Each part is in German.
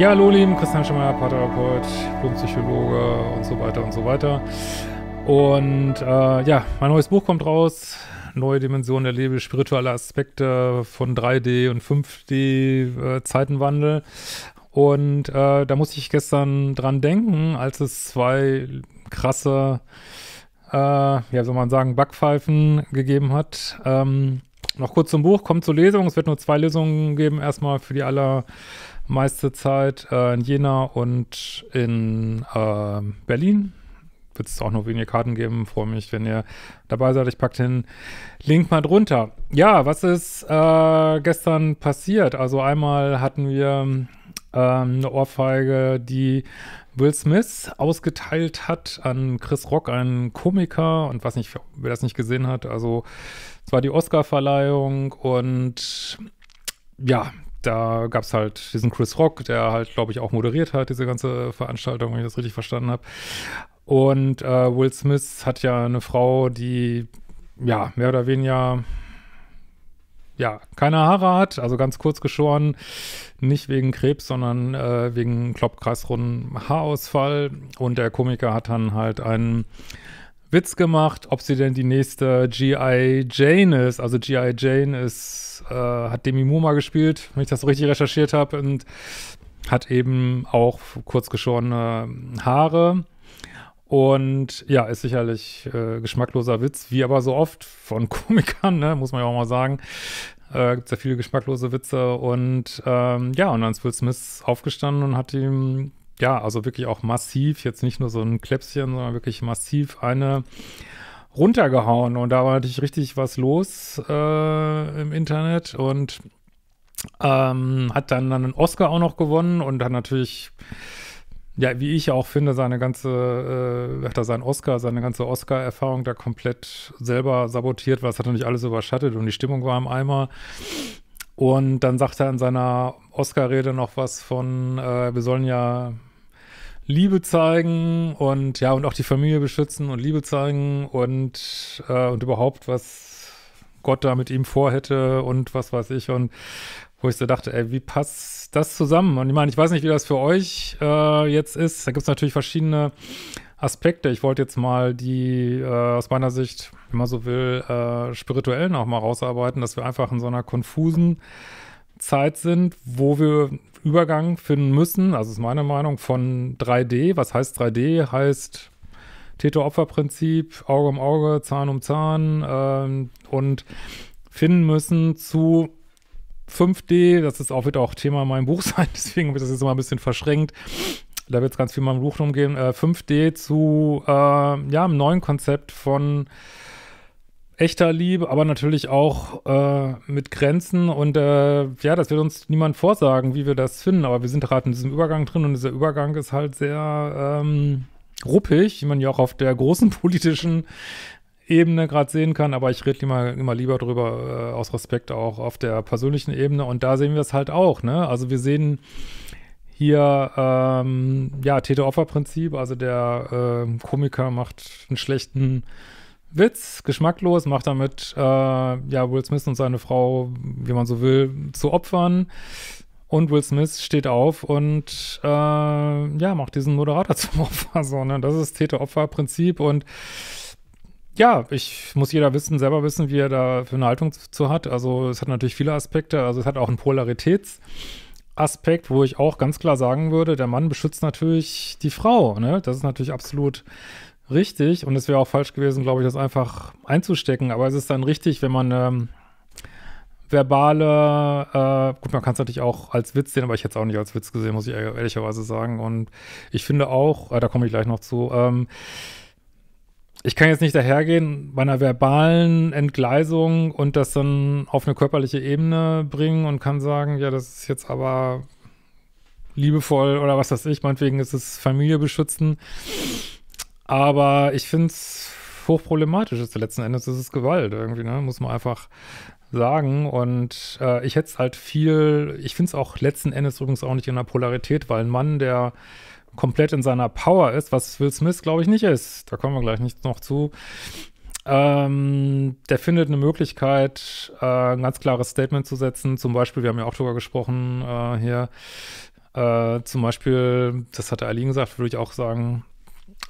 Ja, hallo lieben, Christian Schemeier, Paartherapeut, Blumenpsychologe und so weiter und so weiter. Und äh, ja, mein neues Buch kommt raus, Neue Dimension der Liebe, spirituelle Aspekte von 3D und 5D, äh, Zeitenwandel. Und äh, da musste ich gestern dran denken, als es zwei krasse, äh, ja, soll man sagen, Backpfeifen gegeben hat. Ähm, noch kurz zum Buch, kommt zur Lesung. Es wird nur zwei Lesungen geben, erstmal für die aller meiste Zeit äh, in Jena und in äh, Berlin. Wird es auch noch wenige Karten geben. Freue mich, wenn ihr dabei seid. Ich packe den Link mal drunter. Ja, was ist äh, gestern passiert? Also einmal hatten wir ähm, eine Ohrfeige, die Will Smith ausgeteilt hat an Chris Rock, einen Komiker. Und was nicht, wer das nicht gesehen hat, also es war die Oscar-Verleihung und ja, da gab es halt diesen Chris Rock, der halt, glaube ich, auch moderiert hat, diese ganze Veranstaltung, wenn ich das richtig verstanden habe. Und äh, Will Smith hat ja eine Frau, die ja mehr oder weniger ja keine Haare hat, also ganz kurz geschoren, nicht wegen Krebs, sondern äh, wegen kloppkreisrunden Haarausfall. Und der Komiker hat dann halt einen Witz gemacht, ob sie denn die nächste G.I. Jane ist. Also G.I. Jane ist, äh, hat Demi Moore mal gespielt, wenn ich das so richtig recherchiert habe, und hat eben auch kurzgeschorene Haare. Und ja, ist sicherlich äh, geschmackloser Witz, wie aber so oft von Komikern, ne? muss man ja auch mal sagen. Äh, Gibt es ja viele geschmacklose Witze. Und ähm, ja, und dann ist Will Smith aufgestanden und hat ihm ja, also wirklich auch massiv, jetzt nicht nur so ein Kläpschen, sondern wirklich massiv eine runtergehauen. Und da war natürlich richtig was los äh, im Internet und ähm, hat dann, dann einen Oscar auch noch gewonnen und hat natürlich, ja, wie ich auch finde, seine ganze, äh, hat er seinen Oscar, seine ganze Oscar-Erfahrung da komplett selber sabotiert, weil es hat natürlich alles überschattet und die Stimmung war im Eimer. Und dann sagt er in seiner Oscar-Rede noch was von, äh, wir sollen ja Liebe zeigen und ja, und auch die Familie beschützen und Liebe zeigen und, äh, und überhaupt, was Gott da mit ihm vorhätte und was weiß ich. Und wo ich so dachte, ey, wie passt das zusammen? Und ich meine, ich weiß nicht, wie das für euch äh, jetzt ist. Da gibt es natürlich verschiedene Aspekte. Ich wollte jetzt mal die äh, aus meiner Sicht, wenn man so will, äh, spirituellen auch mal rausarbeiten, dass wir einfach in so einer konfusen Zeit sind, wo wir Übergang finden müssen, also ist meine Meinung, von 3D. Was heißt 3D? Heißt Täter-Opfer-Prinzip, Auge um Auge, Zahn um Zahn ähm, und finden müssen zu 5D. Das ist auch, wird auch Thema in meinem Buch sein, deswegen wird das jetzt mal ein bisschen verschränkt. Da wird es ganz viel mal im Buch rumgehen. Äh, 5D zu äh, ja, einem neuen Konzept von echter Liebe, aber natürlich auch äh, mit Grenzen. Und äh, ja, das wird uns niemand vorsagen, wie wir das finden. Aber wir sind gerade halt in diesem Übergang drin und dieser Übergang ist halt sehr ähm, ruppig, wie man ja auch auf der großen politischen Ebene gerade sehen kann. Aber ich rede immer, immer lieber drüber, äh, aus Respekt auch auf der persönlichen Ebene. Und da sehen wir es halt auch. Ne? Also wir sehen hier ähm, ja Täter-Opfer-Prinzip. Also der ähm, Komiker macht einen schlechten Witz, geschmacklos, macht damit äh, ja, Will Smith und seine Frau, wie man so will, zu Opfern. Und Will Smith steht auf und äh, ja, macht diesen Moderator zum Opfer. So, ne? Das ist Täter-Opfer-Prinzip. Und ja, ich muss jeder wissen, selber wissen, wie er da für eine Haltung zu, hat. Also es hat natürlich viele Aspekte. Also es hat auch einen Polaritätsaspekt, wo ich auch ganz klar sagen würde, der Mann beschützt natürlich die Frau. Ne? Das ist natürlich absolut richtig und es wäre auch falsch gewesen, glaube ich, das einfach einzustecken. Aber es ist dann richtig, wenn man ähm, verbale, äh, gut, man kann es natürlich auch als Witz sehen, aber ich hätte es auch nicht als Witz gesehen, muss ich ehrlicherweise sagen. Und ich finde auch, äh, da komme ich gleich noch zu, ähm, ich kann jetzt nicht dahergehen bei einer verbalen Entgleisung und das dann auf eine körperliche Ebene bringen und kann sagen, ja, das ist jetzt aber liebevoll oder was weiß ich, meinetwegen ist es Familie beschützen. Aber ich finde es hochproblematisch. Ist letzten Endes ist es Gewalt irgendwie, ne? Muss man einfach sagen. Und äh, ich hätte es halt viel, ich finde es auch letzten Endes übrigens auch nicht in der Polarität, weil ein Mann, der komplett in seiner Power ist, was Will Smith, glaube ich, nicht ist. Da kommen wir gleich nicht noch zu. Ähm, der findet eine Möglichkeit, äh, ein ganz klares Statement zu setzen. Zum Beispiel, wir haben ja auch drüber gesprochen äh, hier, äh, zum Beispiel, das hatte Ali gesagt, würde ich auch sagen,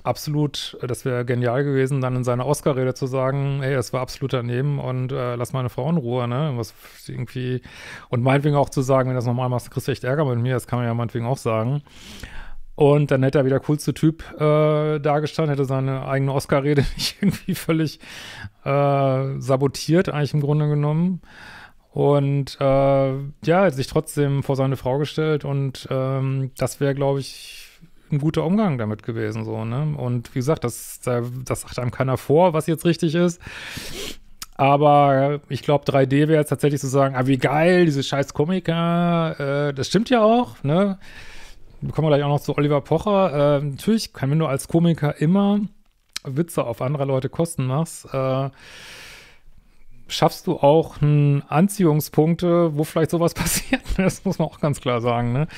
absolut, das wäre genial gewesen, dann in seiner Oscar-Rede zu sagen, hey, das war absolut daneben und äh, lass meine Frau in Ruhe, ne? Was irgendwie, und meinetwegen auch zu sagen, wenn du das normal machst, kriegst du echt Ärger mit mir, das kann man ja meinetwegen auch sagen. Und dann hätte er wieder coolste Typ äh, dargestanden, hätte seine eigene Oscar-Rede nicht irgendwie völlig äh, sabotiert, eigentlich im Grunde genommen. Und äh, ja, hat sich trotzdem vor seine Frau gestellt und ähm, das wäre, glaube ich, ein guter Umgang damit gewesen. So, ne? Und wie gesagt, das, das sagt einem keiner vor, was jetzt richtig ist. Aber ich glaube, 3D wäre jetzt tatsächlich zu so sagen, ah, wie geil, diese scheiß Komiker, äh, das stimmt ja auch, ne? Kommen wir gleich auch noch zu Oliver Pocher. Äh, natürlich kann, wenn du als Komiker immer Witze auf andere Leute Kosten machst, äh, schaffst du auch Anziehungspunkte, wo vielleicht sowas passiert. Das muss man auch ganz klar sagen. Ne?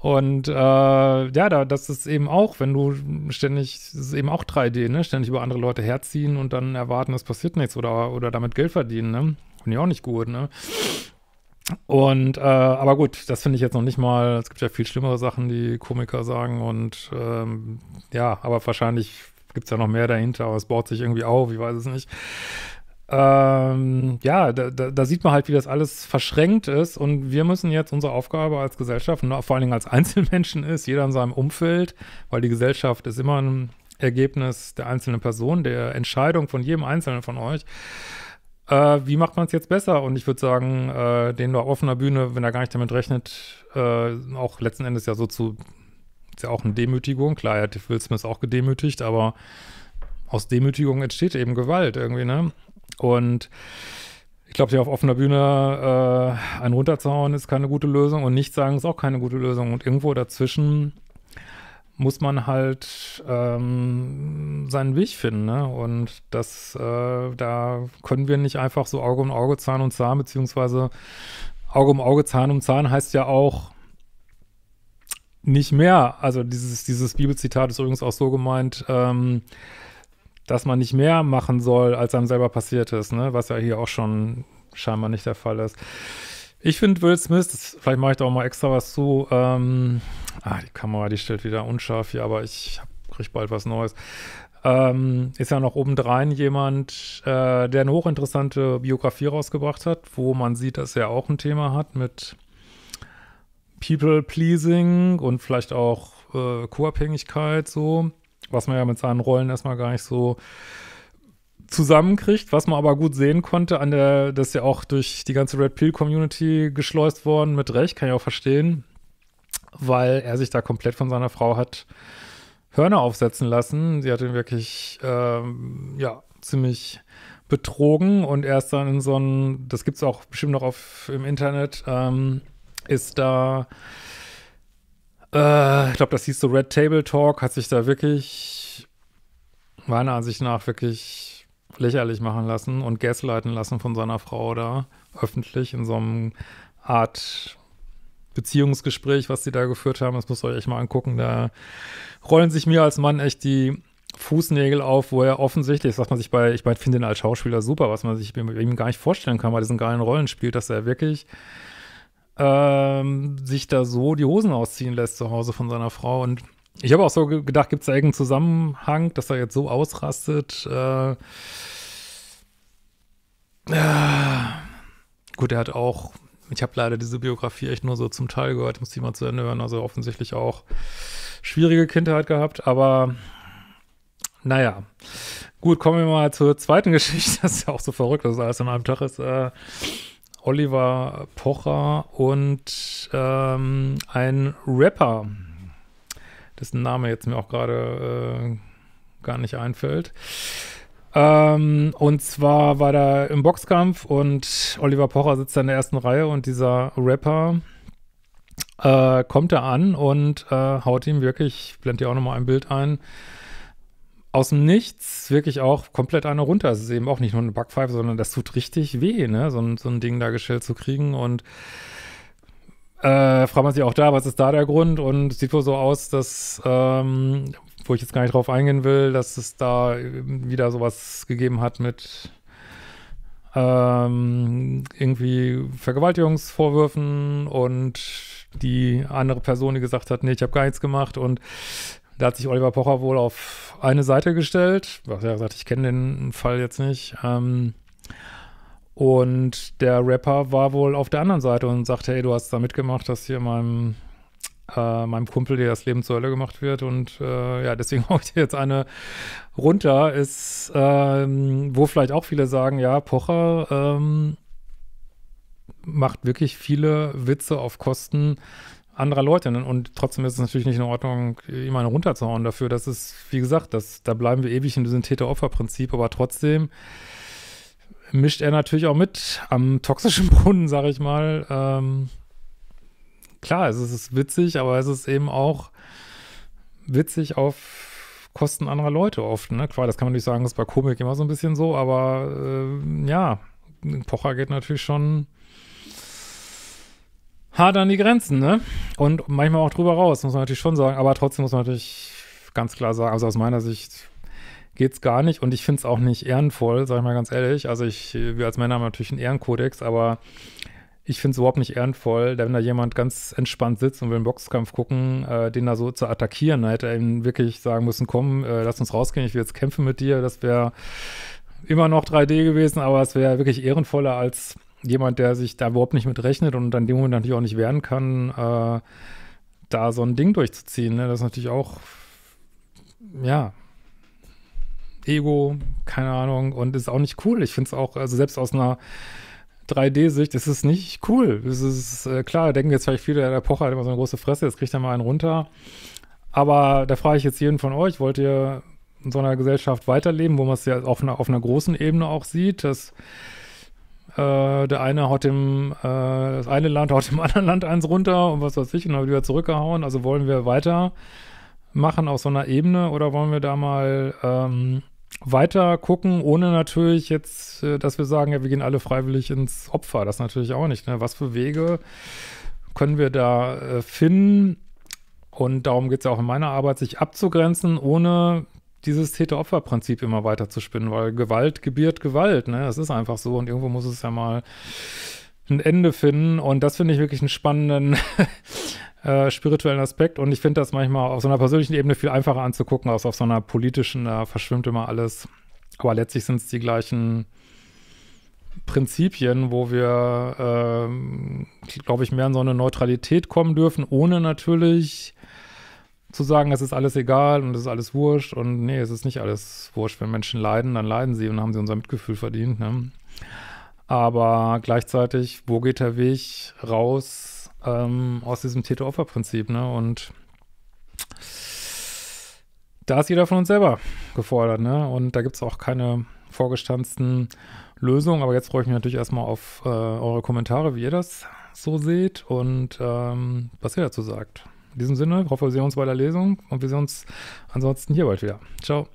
Und äh, ja, da, das ist eben auch, wenn du ständig, das ist eben auch 3D, ne? ständig über andere Leute herziehen und dann erwarten, es passiert nichts oder, oder damit Geld verdienen. Ne? Finde ich auch nicht gut. Ne? Und, äh, aber gut, das finde ich jetzt noch nicht mal, es gibt ja viel schlimmere Sachen, die Komiker sagen und ähm, ja, aber wahrscheinlich gibt es ja noch mehr dahinter, aber es baut sich irgendwie auf, ich weiß es nicht ähm, ja, da, da, sieht man halt, wie das alles verschränkt ist. Und wir müssen jetzt unsere Aufgabe als Gesellschaft, und vor allen Dingen als Einzelmenschen ist, jeder in seinem Umfeld, weil die Gesellschaft ist immer ein Ergebnis der einzelnen Person, der Entscheidung von jedem Einzelnen von euch. Äh, wie macht man es jetzt besser? Und ich würde sagen, äh, den nur auf offener Bühne, wenn er gar nicht damit rechnet, äh, auch letzten Endes ja so zu, ist ja auch eine Demütigung. Klar, er hat Will Smith auch gedemütigt, aber aus Demütigung entsteht eben Gewalt irgendwie, ne? Und ich glaube, hier auf offener Bühne äh, ein runterzauen ist keine gute Lösung und nicht sagen ist auch keine gute Lösung. Und irgendwo dazwischen muss man halt ähm, seinen Weg finden. Ne? Und das, äh, da können wir nicht einfach so Auge um Auge, Zahn um Zahn, beziehungsweise Auge um Auge, Zahn um Zahn heißt ja auch nicht mehr. Also dieses, dieses Bibelzitat ist übrigens auch so gemeint, ähm, dass man nicht mehr machen soll, als einem selber passiert ist, ne? was ja hier auch schon scheinbar nicht der Fall ist. Ich finde Will Smith, das, vielleicht mache ich da auch mal extra was zu. Ähm, ah, die Kamera, die stellt wieder unscharf hier, aber ich kriege bald was Neues. Ähm, ist ja noch obendrein jemand, äh, der eine hochinteressante Biografie rausgebracht hat, wo man sieht, dass er auch ein Thema hat mit People-Pleasing und vielleicht auch äh, Co-Abhängigkeit so was man ja mit seinen Rollen erstmal gar nicht so zusammenkriegt, was man aber gut sehen konnte, an der, das ist ja auch durch die ganze Red Pill Community geschleust worden, mit Recht, kann ich auch verstehen, weil er sich da komplett von seiner Frau hat Hörner aufsetzen lassen. Sie hat ihn wirklich, ähm, ja, ziemlich betrogen und er ist dann in so einem, das gibt es auch bestimmt noch auf, im Internet, ähm, ist da äh, ich glaube, das hieß so Red Table Talk, hat sich da wirklich meiner Ansicht nach wirklich lächerlich machen lassen und gaslighten lassen von seiner Frau da öffentlich in so einem Art Beziehungsgespräch, was sie da geführt haben. Das müsst ihr euch echt mal angucken. Da rollen sich mir als Mann echt die Fußnägel auf, wo er offensichtlich, was man sich bei, ich meine, finde ihn als Schauspieler super, was man sich bei ihm gar nicht vorstellen kann, bei diesen geilen Rollen spielt, dass er wirklich ähm, sich da so die Hosen ausziehen lässt zu Hause von seiner Frau. Und ich habe auch so gedacht, gibt es da irgendeinen Zusammenhang, dass er jetzt so ausrastet? Äh, äh, gut, er hat auch, ich habe leider diese Biografie echt nur so zum Teil gehört, muss die mal zu Ende hören, also offensichtlich auch schwierige Kindheit gehabt, aber naja. Gut, kommen wir mal zur zweiten Geschichte. Das ist ja auch so verrückt, dass alles an einem Tag ist. Äh, Oliver Pocher und ähm, ein Rapper, dessen Name jetzt mir auch gerade äh, gar nicht einfällt. Ähm, und zwar war da im Boxkampf und Oliver Pocher sitzt da in der ersten Reihe und dieser Rapper äh, kommt da an und äh, haut ihm wirklich, ich blende dir auch nochmal ein Bild ein, aus dem Nichts wirklich auch komplett eine runter. Es ist eben auch nicht nur eine Backpfeife, sondern das tut richtig weh, ne? So, so ein Ding da gestellt zu kriegen. Und äh, fragt man sich auch da, was ist da der Grund? Und sieht wohl so aus, dass, ähm, wo ich jetzt gar nicht drauf eingehen will, dass es da ähm, wieder sowas gegeben hat mit ähm, irgendwie Vergewaltigungsvorwürfen und die andere Person, die gesagt hat, nee, ich habe gar nichts gemacht und da hat sich Oliver Pocher wohl auf eine Seite gestellt. Er hat ich kenne den Fall jetzt nicht. Ähm, und der Rapper war wohl auf der anderen Seite und sagte, hey, du hast da mitgemacht, dass hier meinem, äh, meinem Kumpel dir das Leben zur Hölle gemacht wird. Und äh, ja, deswegen hau ich dir jetzt eine runter. Ist, ähm, wo vielleicht auch viele sagen, ja, Pocher ähm, macht wirklich viele Witze auf Kosten anderer Leute. Und trotzdem ist es natürlich nicht in Ordnung, jemanden runterzuhauen dafür. Das ist, wie gesagt, das, da bleiben wir ewig in diesem Täter-Opfer-Prinzip, aber trotzdem mischt er natürlich auch mit am toxischen Brunnen, sag ich mal. Ähm, klar, es ist witzig, aber es ist eben auch witzig auf Kosten anderer Leute oft. Ne? Klar, das kann man nicht sagen, das ist bei Komik immer so ein bisschen so, aber äh, ja, Pocher geht natürlich schon hart an die Grenzen, ne? und manchmal auch drüber raus, muss man natürlich schon sagen. Aber trotzdem muss man natürlich ganz klar sagen, also aus meiner Sicht geht es gar nicht und ich finde es auch nicht ehrenvoll, sage ich mal ganz ehrlich. Also ich, wir als Männer haben natürlich einen Ehrenkodex, aber ich finde es überhaupt nicht ehrenvoll, wenn da jemand ganz entspannt sitzt und will einen Boxkampf gucken, äh, den da so zu attackieren. Da hätte er ihm wirklich sagen müssen, komm, äh, lass uns rausgehen, ich will jetzt kämpfen mit dir. Das wäre immer noch 3D gewesen, aber es wäre wirklich ehrenvoller als jemand, der sich da überhaupt nicht mit rechnet und dann dem Moment natürlich auch nicht wehren kann, äh, da so ein Ding durchzuziehen, ne? das ist natürlich auch, ja, Ego, keine Ahnung, und ist auch nicht cool. Ich finde es auch, also selbst aus einer 3D-Sicht ist es nicht cool. Es ist äh, klar, denken jetzt vielleicht viele, der Pocher hat immer so eine große Fresse, jetzt kriegt er mal einen runter. Aber da frage ich jetzt jeden von euch, wollt ihr in so einer Gesellschaft weiterleben, wo man es ja auf einer, auf einer großen Ebene auch sieht, dass äh, der eine haut dem, äh, das eine Land haut dem anderen Land eins runter und was weiß ich, und dann wieder zurückgehauen. Also wollen wir weitermachen auf so einer Ebene oder wollen wir da mal ähm, weiter gucken, ohne natürlich jetzt, äh, dass wir sagen, ja, wir gehen alle freiwillig ins Opfer. Das natürlich auch nicht. Ne? Was für Wege können wir da äh, finden? Und darum geht es ja auch in meiner Arbeit, sich abzugrenzen, ohne dieses Täter-Opfer-Prinzip immer weiter zu spinnen, weil Gewalt gebiert Gewalt, ne? Das ist einfach so und irgendwo muss es ja mal ein Ende finden und das finde ich wirklich einen spannenden äh, spirituellen Aspekt und ich finde das manchmal auf so einer persönlichen Ebene viel einfacher anzugucken als auf so einer politischen, da verschwimmt immer alles. Aber letztlich sind es die gleichen Prinzipien, wo wir, äh, glaube ich, mehr in so eine Neutralität kommen dürfen, ohne natürlich zu sagen, es ist alles egal und es ist alles wurscht und nee, es ist nicht alles wurscht. Wenn Menschen leiden, dann leiden sie und haben sie unser Mitgefühl verdient. Ne? Aber gleichzeitig, wo geht der Weg raus ähm, aus diesem Täter-Opfer-Prinzip? Ne? Und da ist jeder von uns selber gefordert. Ne? Und da gibt es auch keine vorgestanzten Lösungen. Aber jetzt freue ich mich natürlich erstmal auf äh, eure Kommentare, wie ihr das so seht und ähm, was ihr dazu sagt. In diesem Sinne, hoffe, wir sehen uns bei der Lesung und wir sehen uns ansonsten hier bald wieder. Ciao.